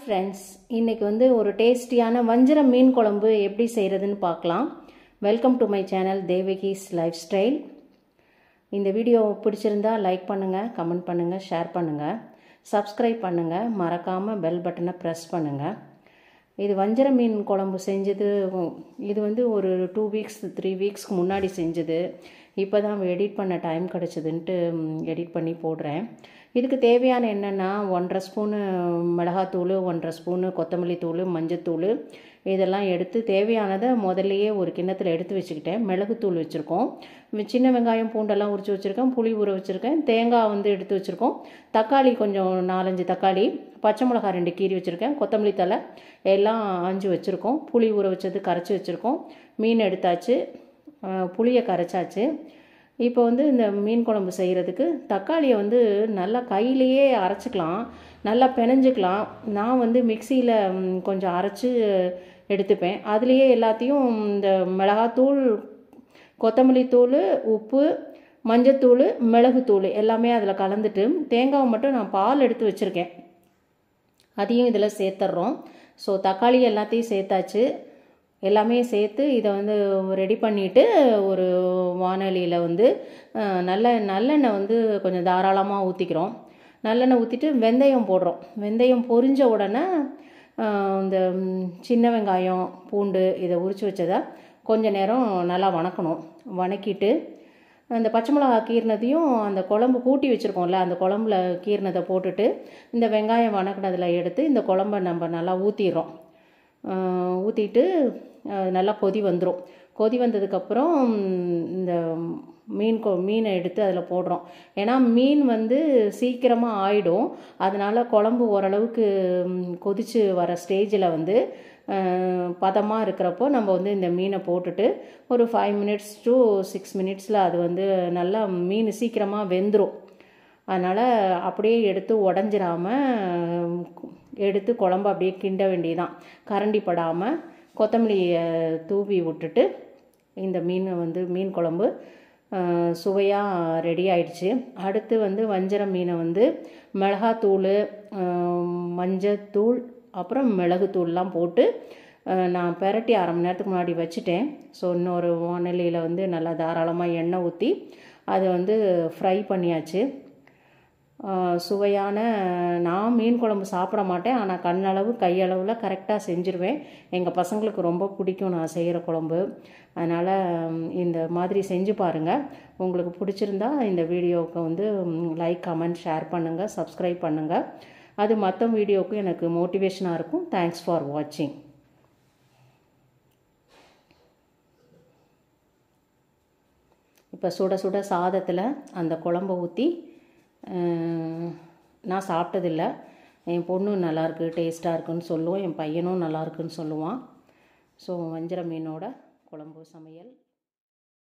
friends இன்றைக்கி வந்து ஒரு டேஸ்டியான வஞ்சரம் மீன் குழம்பு எப்படி செய்கிறதுன்னு பார்க்கலாம் welcome to my channel Devaki's life style இந்த வீடியோ பிடிச்சிருந்தா லைக் பண்ணுங்கள் கமெண்ட் பண்ணுங்கள் ஷேர் பண்ணுங்கள் சப்ஸ்கிரைப் பண்ணுங்கள் மறக்காமல் பெல் பட்டனை ப்ரெஸ் பண்ணுங்கள் இது வஞ்சிர மீன் குழம்பு செஞ்சது இது வந்து ஒரு டூ வீக்ஸ் த்ரீ வீக்ஸ்க்கு முன்னாடி செஞ்சது இப்போ தான் எடிட் பண்ண டைம் கிடச்சிதுன்ட்டு எடிட் பண்ணி போடுறேன் இதுக்கு தேவையான என்னென்னா ஒன்றரை ஸ்பூனு மிளகாத்தூள் ஒன்றரை ஸ்பூனு கொத்தமல்லி தூள் மஞ்சத்தூள் இதெல்லாம் எடுத்து தேவையானதை முதல்லையே ஒரு கிண்ணத்தில் எடுத்து வச்சுக்கிட்டேன் மிளகுத்தூள் வச்சுருக்கோம் சின்ன வெங்காயம் பூண்டெல்லாம் உரிச்சு வச்சுருக்கேன் புளி ஊற வச்சுருக்கேன் தேங்காய் வந்து எடுத்து வச்சுருக்கோம் தக்காளி கொஞ்சம் நாலஞ்சு தக்காளி பச்சை மிளகா ரெண்டு கீரி வச்சுருக்கேன் கொத்தமல்லி தலை எல்லாம் ஆஞ்சு வச்சுருக்கோம் புளி ஊற வச்சது கரைச்சி வச்சுருக்கோம் மீன் எடுத்தாச்சு புளியை கரைச்சாச்சு இப்போ வந்து இந்த மீன் குழம்பு செய்கிறதுக்கு தக்காளியை வந்து நல்லா கையிலையே அரைச்சிக்கலாம் நல்லா பிணைஞ்சிக்கலாம் நான் வந்து மிக்சியில் கொஞ்சம் அரைச்சி எடுத்துப்பேன் அதுலேயே எல்லாத்தையும் இந்த மிளகாத்தூள் கொத்தமல்லி தூள் உப்பு மஞ்சத்தூள் மிளகுத்தூள் எல்லாமே அதில் கலந்துட்டு தேங்காவை மட்டும் நான் பால் எடுத்து வச்சுருக்கேன் அதையும் இதில் சேர்த்துட்றோம் ஸோ தக்காளி எல்லாத்தையும் சேர்த்தாச்சு எல்லாமே சேர்த்து இதை வந்து ரெடி பண்ணிவிட்டு ஒரு வானொலியில் வந்து நல்ல நல்லெண்ணெய் வந்து கொஞ்சம் தாராளமாக ஊற்றிக்கிறோம் நல்லெண்ணெய் ஊற்றிட்டு வெந்தயம் போடுறோம் வெந்தயம் பொறிஞ்ச உடனே இந்த சின்ன வெங்காயம் பூண்டு இதை உரித்து வச்சதை கொஞ்சம் நேரம் நல்லா வணக்கணும் வணக்கிட்டு அந்த பச்சை மிளகா கீர்னதையும் அந்த குழம்பு கூட்டி வச்சுருக்கோம்ல அந்த குழம்புல கீர்னதை போட்டுட்டு இந்த வெங்காயம் வணக்கினதில் எடுத்து இந்த குழம்ப நம்ம நல்லா ஊற்றிடுறோம் ஊற்றிட்டு நல்லா கொதி வந்துடும் கொதி வந்ததுக்கப்புறம் இந்த மீன் கொ மீனை எடுத்து அதில் போடுறோம் ஏன்னா மீன் வந்து சீக்கிரமாக ஆயிடும் அதனால் குழம்பு ஓரளவுக்கு கொதித்து வர ஸ்டேஜில் வந்து பதமாக இருக்கிறப்போ நம்ம வந்து இந்த மீனை போட்டுட்டு ஒரு ஃபைவ் மினிட்ஸ் டு சிக்ஸ் மினிட்ஸில் அது வந்து நல்லா மீன் சீக்கிரமாக வெந்துடும் அதனால் அப்படியே எடுத்து உடஞ்சிராமல் எடுத்து குழம்பு அப்படியே கிண்ட வேண்டியதான் கரண்டி படாமல் கொத்தமல்லியை தூவி விட்டுட்டு இந்த மீன் வந்து மீன் குழம்பு சுவையாக ரெடி ஆயிடுச்சு அடுத்து வந்து வஞ்சர மீனை வந்து மிளகாத்தூள் மஞ்சத்தூள் அப்புறம் மிளகுத்தூள்லாம் போட்டு நான் பெரட்டி அரை மணி நேரத்துக்கு முன்னாடி வச்சுட்டேன் ஸோ இன்னொரு வானிலையில் வந்து நல்லா தாராளமாக எண்ணெய் ஊற்றி அதை வந்து ஃப்ரை பண்ணியாச்சு சுவையான நான் மீன் குழம்பு சாப்பிட மாட்டேன் ஆனால் கண்ணளவு கையளவில் கரெக்டாக செஞ்சுருவேன் எங்கள் பசங்களுக்கு ரொம்ப பிடிக்கும் நான் செய்கிற குழம்பு அதனால் இந்த மாதிரி செஞ்சு பாருங்கள் உங்களுக்கு பிடிச்சிருந்தா இந்த வீடியோவுக்கு வந்து லைக் கமெண்ட் ஷேர் பண்ணுங்கள் சப்ஸ்கிரைப் பண்ணுங்கள் அது மற்ற வீடியோவுக்கும் எனக்கு மோட்டிவேஷனாக இருக்கும் தேங்க்ஸ் ஃபார் வாட்சிங் இப்போ சுட சுட சாதத்தில் அந்த ஊற்றி நான் சாப்பிட்டதில்லை என் பொண்ணு நல்லாயிருக்கு டேஸ்ட்டாக இருக்குன்னு சொல்லுவோம் என் பையனும் நல்லாயிருக்குன்னு சொல்லுவான் ஸோ வஞ்சிர மீனோட குழம்பு சமையல்